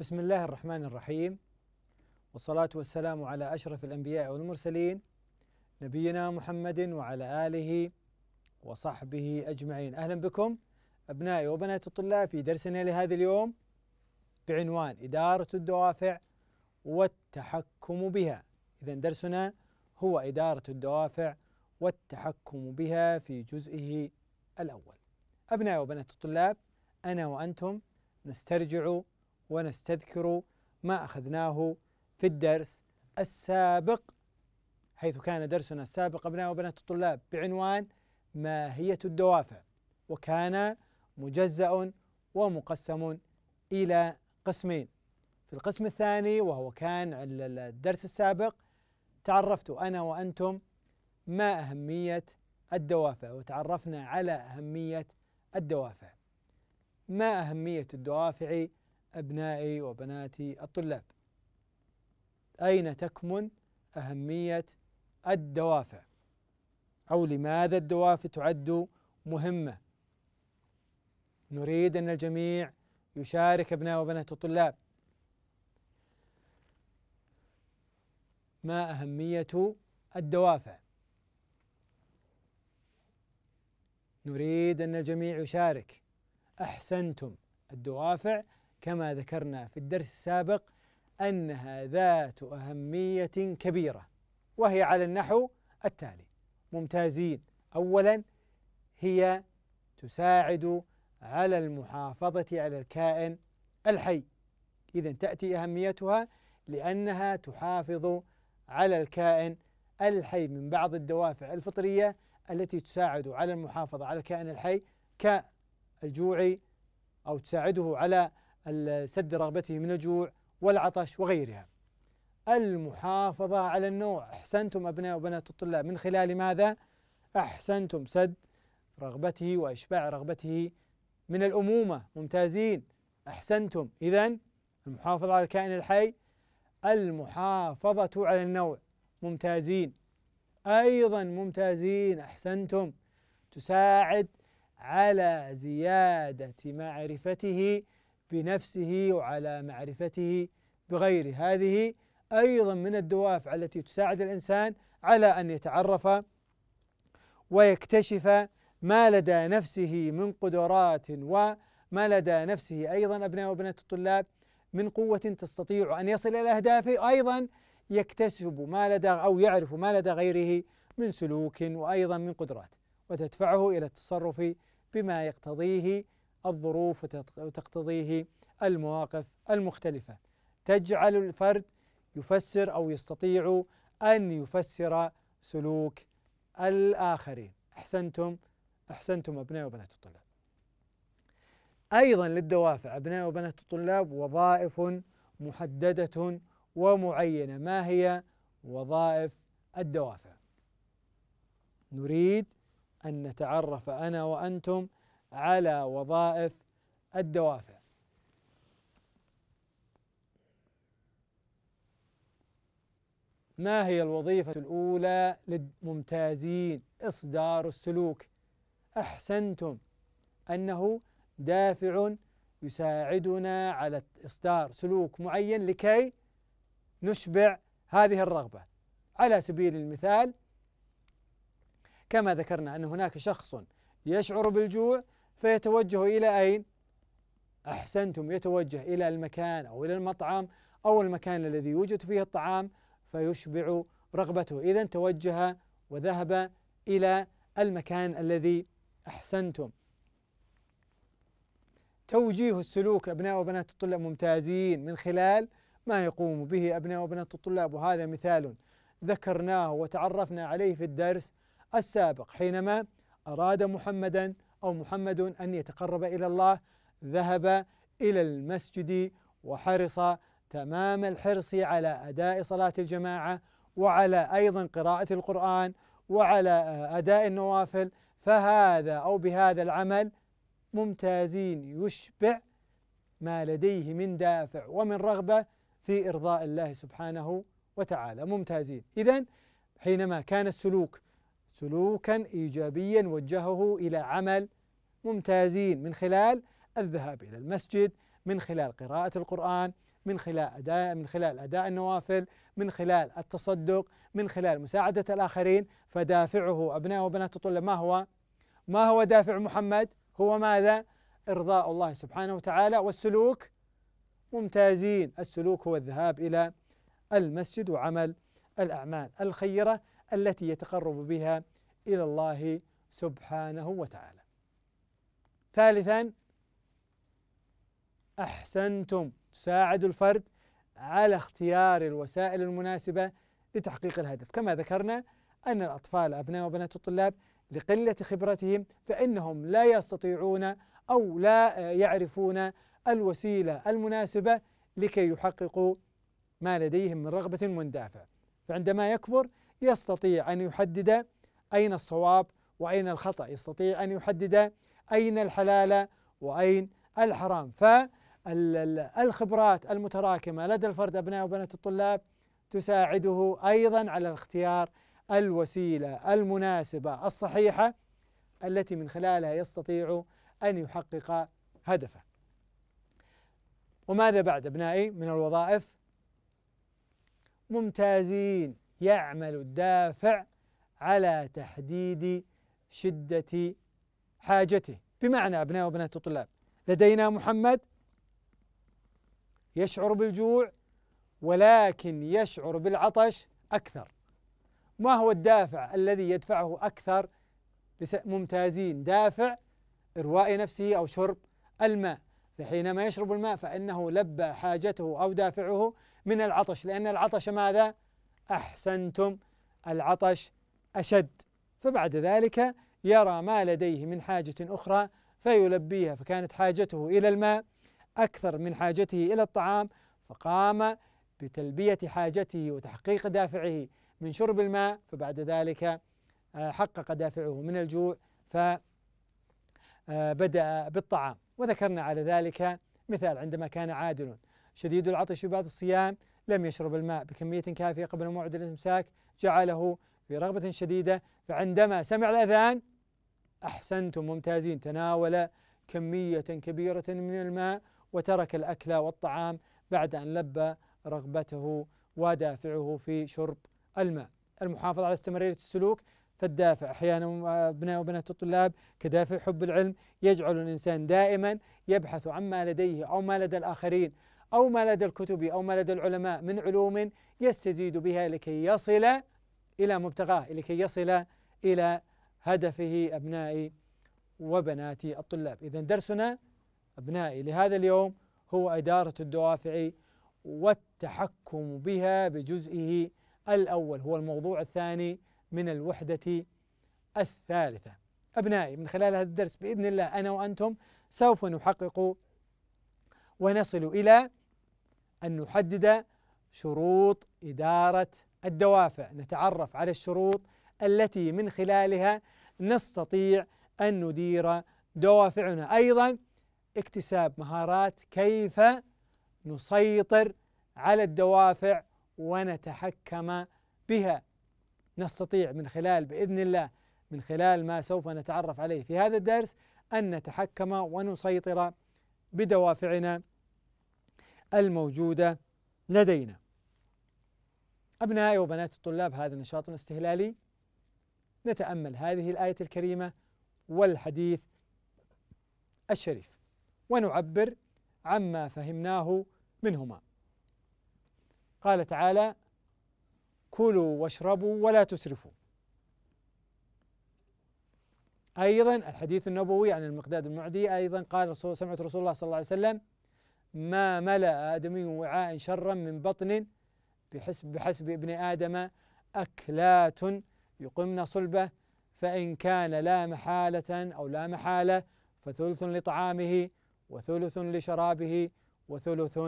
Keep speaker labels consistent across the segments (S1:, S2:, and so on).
S1: بسم الله الرحمن الرحيم والصلاة والسلام على أشرف الأنبياء والمرسلين نبينا محمد وعلى آله وصحبه أجمعين أهلا بكم أبنائي وبنات الطلاب في درسنا لهذا اليوم بعنوان إدارة الدوافع والتحكم بها إذا درسنا هو إدارة الدوافع والتحكم بها في جزئه الأول أبنائي وبنات الطلاب أنا وأنتم نسترجع ونستذكر ما أخذناه في الدرس السابق حيث كان درسنا السابق أبناء وبنات الطلاب بعنوان ماهية الدوافع وكان مجزأ ومقسم إلى قسمين في القسم الثاني وهو كان الدرس السابق تعرفت أنا وأنتم ما أهمية الدوافع وتعرفنا على أهمية الدوافع ما أهمية الدوافع أبنائي وبناتي الطلاب أين تكمن أهمية الدوافع أو لماذا الدوافع تعد مهمة نريد أن الجميع يشارك أبناء وبنات الطلاب ما أهمية الدوافع نريد أن الجميع يشارك أحسنتم الدوافع كما ذكرنا في الدرس السابق أنها ذات أهمية كبيرة وهي على النحو التالي ممتازين أولا هي تساعد على المحافظة على الكائن الحي إذا تأتي أهميتها لأنها تحافظ على الكائن الحي من بعض الدوافع الفطرية التي تساعد على المحافظة على الكائن الحي كالجوع أو تساعده على سد رغبته من الجوع والعطش وغيرها المحافظة على النوع أحسنتم أبناء وبنات الطلاب من خلال ماذا؟ أحسنتم سد رغبته وإشباع رغبته من الأمومة ممتازين أحسنتم إذا المحافظة على الكائن الحي المحافظة على النوع ممتازين أيضا ممتازين أحسنتم تساعد على زيادة معرفته بنفسه وعلى معرفته بغيره هذه أيضا من الدوافع التي تساعد الإنسان على أن يتعرف ويكتشف ما لدى نفسه من قدرات وما لدى نفسه أيضا أبناء وبنات الطلاب من قوة تستطيع أن يصل إلى أهدافه أيضا يكتسب ما لدى أو يعرف ما لدى غيره من سلوك وأيضا من قدرات وتدفعه إلى التصرف بما يقتضيه الظروف وتقتضيه المواقف المختلفة تجعل الفرد يفسر أو يستطيع أن يفسر سلوك الآخرين أحسنتم أحسنتم أبناء وبنات الطلاب أيضا للدوافع أبناء وبنات الطلاب وظائف محددة ومعينة ما هي وظائف الدوافع نريد أن نتعرف أنا وأنتم على وظائف الدوافع ما هي الوظيفة الأولى للممتازين إصدار السلوك أحسنتم أنه دافع يساعدنا على إصدار سلوك معين لكي نشبع هذه الرغبة على سبيل المثال كما ذكرنا أن هناك شخص يشعر بالجوع فيتوجه إلى أين؟ أحسنتم يتوجه إلى المكان أو إلى المطعم أو المكان الذي يوجد فيه الطعام فيشبع رغبته إذا توجه وذهب إلى المكان الذي أحسنتم توجيه السلوك أبناء وبنات الطلاب ممتازين من خلال ما يقوم به أبناء وبنات الطلاب وهذا مثال ذكرناه وتعرفنا عليه في الدرس السابق حينما أراد محمدا أو محمد أن يتقرب إلى الله ذهب إلى المسجد وحرص تمام الحرص على أداء صلاة الجماعة وعلى أيضا قراءة القرآن وعلى آه، أداء النوافل فهذا أو بهذا العمل ممتازين يشبع ما لديه من دافع ومن رغبة في إرضاء الله سبحانه وتعالى ممتازين إذا حينما كان السلوك سلوكا إيجابيا وجهه إلى عمل ممتازين من خلال الذهاب إلى المسجد من خلال قراءة القرآن من خلال أداء من خلال أداء النوافل من خلال التصدق من خلال مساعدة الآخرين فدافعه أبناء وبنات الطلاب ما هو ما هو دافع محمد هو ماذا إرضاء الله سبحانه وتعالى والسلوك ممتازين السلوك هو الذهاب إلى المسجد وعمل الأعمال الخيرة التي يتقرب بها إلى الله سبحانه وتعالى ثالثا أحسنتم تساعد الفرد على اختيار الوسائل المناسبة لتحقيق الهدف كما ذكرنا أن الأطفال أبناء وبنات الطلاب لقلة خبرتهم فإنهم لا يستطيعون أو لا يعرفون الوسيلة المناسبة لكي يحققوا ما لديهم من رغبة مندافع، فعندما يكبر يستطيع أن يحدد أين الصواب وأين الخطأ يستطيع أن يحدد أين الحلال وأين الحرام فالخبرات المتراكمة لدى الفرد أبناء وبنات الطلاب تساعده أيضا على اختيار الوسيلة المناسبة الصحيحة التي من خلالها يستطيع أن يحقق هدفه وماذا بعد أبنائي من الوظائف ممتازين يعمل الدافع على تحديد شدة حاجته بمعنى أبناء وبنات الطلاب لدينا محمد يشعر بالجوع ولكن يشعر بالعطش أكثر ما هو الدافع الذي يدفعه أكثر ممتازين دافع إرواء نفسه أو شرب الماء فحينما يشرب الماء فإنه لبى حاجته أو دافعه من العطش لأن العطش ماذا؟ أحسنتم العطش أشد فبعد ذلك يرى ما لديه من حاجة أخرى فيلبيها فكانت حاجته إلى الماء أكثر من حاجته إلى الطعام فقام بتلبية حاجته وتحقيق دافعه من شرب الماء فبعد ذلك آه، حقق دافعه من الجوع فبدأ آه، بالطعام وذكرنا على ذلك مثال عندما كان عادل شديد العطش في بعض الصيام لم يشرب الماء بكمية كافية قبل موعد الإمساك جعله في رغبة شديدة فعندما سمع الأذان أحسنتم ممتازين تناول كمية كبيرة من الماء وترك الأكل والطعام بعد أن لبى رغبته ودافعه في شرب الماء المحافظة على استمرارية السلوك فالدافع أحيانا أبناء وبنات الطلاب كدافع حب العلم يجعل الإنسان دائما يبحث عما لديه أو ما لدى الآخرين أو ما لدى الكتب أو ما لدى العلماء من علوم يستزيد بها لكي يصل إلى مبتغاه لكي يصل إلى هدفه أبنائي وبناتي الطلاب إذا درسنا أبنائي لهذا اليوم هو إدارة الدوافع والتحكم بها بجزئه الأول هو الموضوع الثاني من الوحدة الثالثة أبنائي من خلال هذا الدرس بإذن الله أنا وأنتم سوف نحقق ونصل إلى أن نحدد شروط إدارة الدوافع نتعرف على الشروط التي من خلالها نستطيع أن ندير دوافعنا أيضا اكتساب مهارات كيف نسيطر على الدوافع ونتحكم بها نستطيع من خلال باذن الله من خلال ما سوف نتعرف عليه في هذا الدرس ان نتحكم ونسيطر بدوافعنا الموجودة لدينا أبنائي وبنات الطلاب هذا نشاط استهلالي نتأمل هذه الآية الكريمة والحديث الشريف ونعبر عما فهمناه منهما قال تعالى كلوا واشربوا ولا تسرفوا أيضا الحديث النبوي عن المقداد المعدي أيضا قال سمعت رسول الله صلى الله عليه وسلم ما ملأ آدمي وعاء شرا من بطن بحسب, بحسب ابن آدم أكلات يقمن صلبه فإن كان لا محالة أو لا محالة فثلث لطعامه وثلث لشرابه وثلث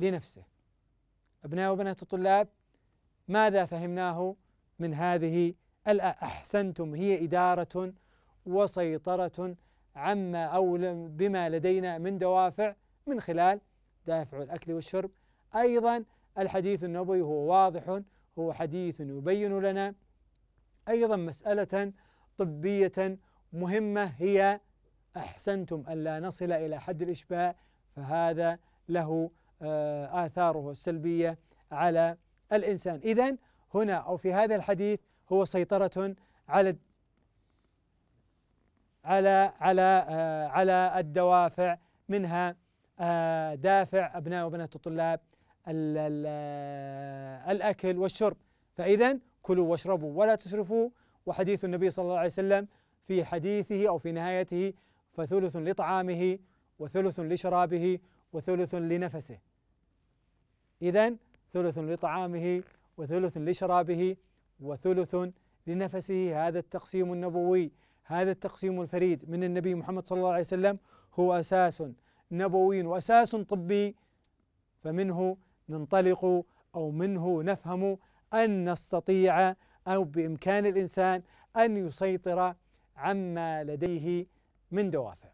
S1: لنفسه أبناء وبنات الطلاب ماذا فهمناه من هذه الآية أحسنتم هي إدارة وسيطرة عما أو بما لدينا من دوافع من خلال دافع الأكل والشرب أيضا الحديث النبوي هو واضح هو حديث يبين لنا أيضا مسألة طبية مهمة هي أحسنتم ألا نصل إلى حد الإشباع فهذا له آه، آثاره السلبية على الإنسان إذا هنا أو في هذا الحديث هو سيطرة على على على آه، على الدوافع منها آه، دافع أبناء وبنات الطلاب آه، الأكل والشرب فإذا كلوا واشربوا ولا تسرفوا وحديث النبي صلى الله عليه وسلم في حديثه أو في نهايته فثلث لطعامه وثلث لشرابه وثلث لنفسه إذا ثلث لطعامه وثلث لشرابه وثلث لنفسه هذا التقسيم النبوي هذا التقسيم الفريد من النبي محمد صلى الله عليه وسلم هو أساس نبوي وأساس طبي فمنه ننطلق أو منه نفهم أن نستطيع أو بإمكان الإنسان أن يسيطر عما لديه من دوافع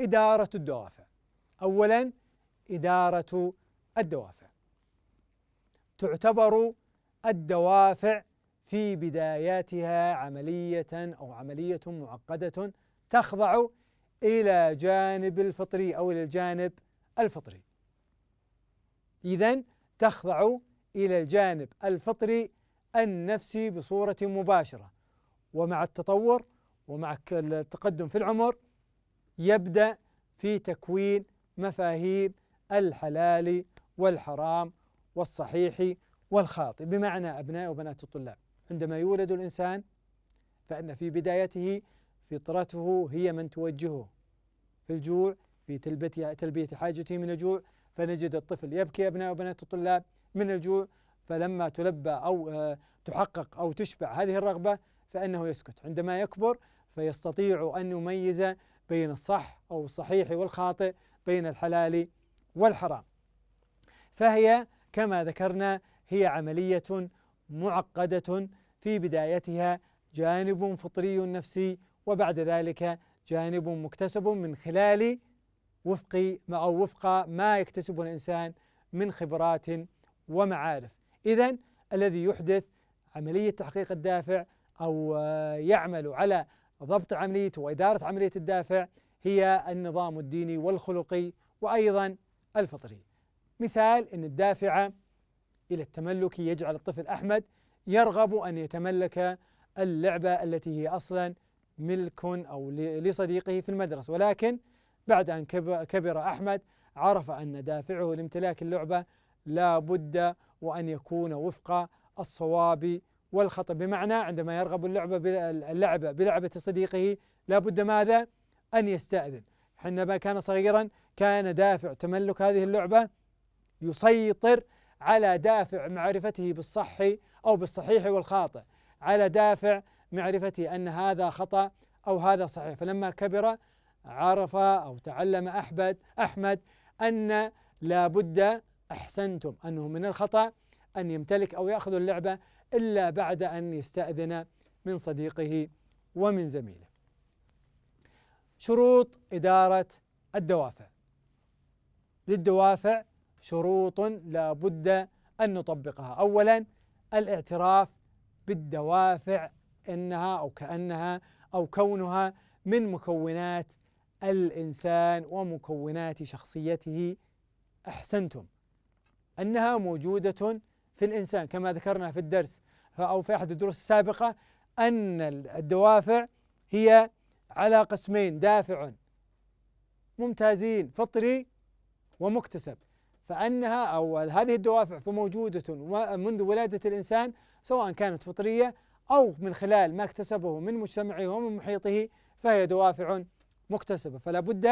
S1: إدارة الدوافع أولا إدارة الدوافع تعتبر الدوافع في بداياتها عملية أو عملية معقدة تخضع إلى جانب الفطري أو إلى الجانب الفطري إذا تخضع إلى الجانب الفطري النفسي بصورة مباشرة ومع التطور ومع التقدم في العمر يبدأ في تكوين مفاهيم الحلال والحرام والصحيح والخاطئ بمعنى أبناء وبنات الطلاب عندما يولد الإنسان فإن في بدايته فطرته هي من توجهه في الجوع في تلبية تلبية حاجته من الجوع فنجد الطفل يبكي أبناء وبنات الطلاب من الجوع فلما تلبى أو آه، تحقق أو تشبع هذه الرغبة فإنه يسكت عندما يكبر فيستطيع أن يميز بين الصح أو الصحيح والخاطئ بين الحلال والحرام فهي كما ذكرنا هي عملية معقدة في بدايتها جانب فطري نفسي وبعد ذلك جانب مكتسب من خلال وفق ما أو وفق ما يكتسبه الإنسان من خبرات ومعارف إذا الذي يحدث عملية تحقيق الدافع أو يعمل على ضبط عملية وإدارة عملية الدافع هي النظام الديني والخلقي وأيضا الفطري مثال أن الدافع إلى التملك يجعل الطفل أحمد يرغب أن يتملك اللعبة التي هي أصلا ملك أو لصديقه في المدرسة ولكن بعد أن كبر أحمد عرف أن دافعه لامتلاك اللعبة لا بد وأن يكون وفق الصواب والخطأ بمعنى عندما يرغب اللعبة اللعبة بلعبة صديقه لا بد ماذا أن يستأذن حينما كان صغيرا كان دافع تملك هذه اللعبة يسيطر على دافع معرفته بالصح أو بالصحيح والخاطئ على دافع معرفته أن هذا خطأ أو هذا صحيح فلما كبر عرف أو تعلم أحمد أحمد أن لابد أحسنتم أنه من الخطأ أن يمتلك أو يأخذ اللعبة إلا بعد أن يستأذن من صديقه ومن زميله شروط إدارة الدوافع للدوافع شروط لا بد أن نطبقها أولا الاعتراف بالدوافع انها او كانها او كونها من مكونات الانسان ومكونات شخصيته احسنتم انها موجوده في الانسان كما ذكرنا في الدرس او في احد الدروس السابقه ان الدوافع هي على قسمين دافع ممتازين فطري ومكتسب فانها او هذه الدوافع فموجوده منذ ولاده الانسان سواء كانت فطريه أو من خلال ما اكتسبه من مجتمعه ومن محيطه فهي دوافع مكتسبة فلا بد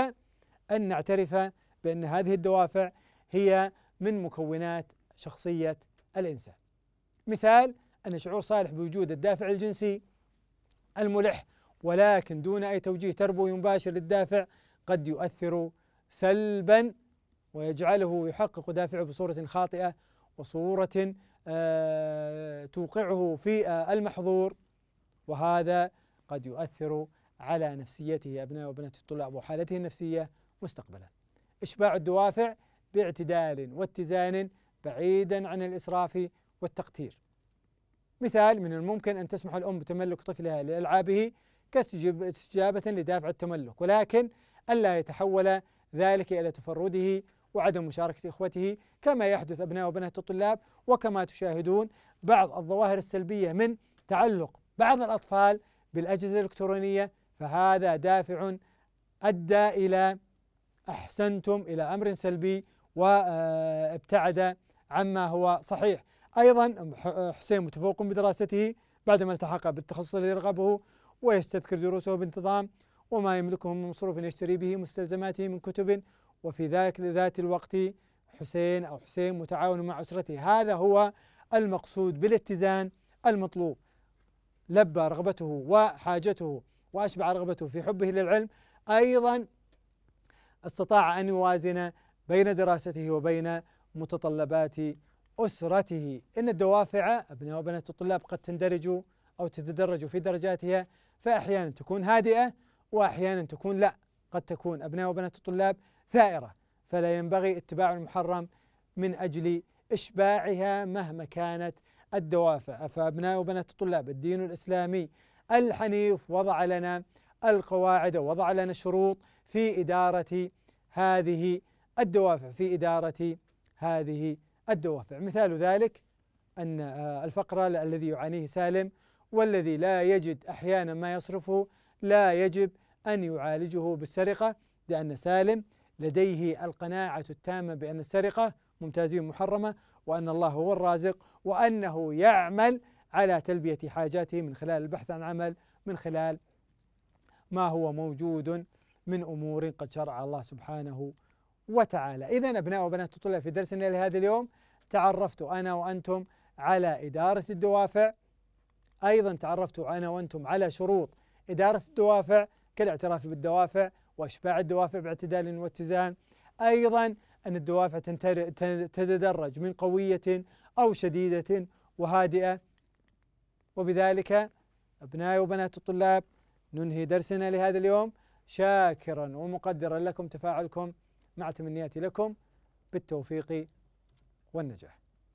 S1: أن نعترف بأن هذه الدوافع هي من مكونات شخصية الإنسان مثال أن شعور صالح بوجود الدافع الجنسي الملح ولكن دون أي توجيه تربوي مباشر للدافع قد يؤثر سلبا ويجعله يحقق دافعه بصورة خاطئة وصورة آه، توقعه في آه، المحظور وهذا قد يؤثر على نفسيته أبناء وبنات الطلاب وحالته النفسية مستقبلا إشباع الدوافع باعتدال واتزان بعيدا عن الإسراف والتقتير مثال من الممكن أن تسمح الأم بتملك طفلها لألعابه كاستجابة لدافع التملك ولكن ألا يتحول ذلك إلى تفرده وعدم مشاركة إخوته كما يحدث أبناء وبنات الطلاب وكما تشاهدون بعض الظواهر السلبية من تعلق بعض الأطفال بالأجهزة الإلكترونية فهذا دافع أدى إلى أحسنتم إلى أمر سلبي وابتعد عما هو صحيح أيضا حسين متفوق بدراسته بعدما التحق بالتخصص الذي يرغبه ويستذكر دروسه بانتظام وما يملكه من مصروف يشتري به مستلزماته من كتب وفي ذلك ذات الوقت حسين أو حسين متعاون مع أسرته هذا هو المقصود بالاتزان المطلوب لبى رغبته وحاجته وأشبع رغبته في حبه للعلم أيضا استطاع أن يوازن بين دراسته وبين متطلبات أسرته إن الدوافع أبناء وبنات الطلاب قد تندرج أو تتدرج في درجاتها فأحيانا تكون هادئة وأحيانا تكون لا قد تكون أبناء وبنات الطلاب ثائرة فلا ينبغي اتباع المحرم من أجل إشباعها مهما كانت الدوافع فأبناء وبنات الطلاب الدين الإسلامي الحنيف وضع لنا القواعد ووضع لنا الشروط في إدارة هذه الدوافع في إدارة هذه الدوافع مثال ذلك أن آه، الفقر الذي يعانيه سالم والذي لا يجد أحيانا ما يصرفه لا يجب أن يعالجه بالسرقة لأن سالم لديه القناعة التامة بأن السرقة ممتازين محرمة وأن الله هو الرازق وأنه يعمل على تلبية حاجاته من خلال البحث عن عمل من خلال ما هو موجود من أمور قد شرع الله سبحانه وتعالى إذا أبناء وبنات الطلاب في درسنا لهذا اليوم تعرفت أنا وأنتم على إدارة الدوافع أيضا تعرفت أنا وأنتم على شروط إدارة الدوافع كالاعتراف بالدوافع واشباع الدوافع باعتدال واتزان ايضا ان الدوافع تتدرج من قويه او شديده وهادئه وبذلك ابنائي وبنات الطلاب ننهي درسنا لهذا اليوم شاكرا ومقدرا لكم تفاعلكم مع تمنياتي لكم بالتوفيق والنجاح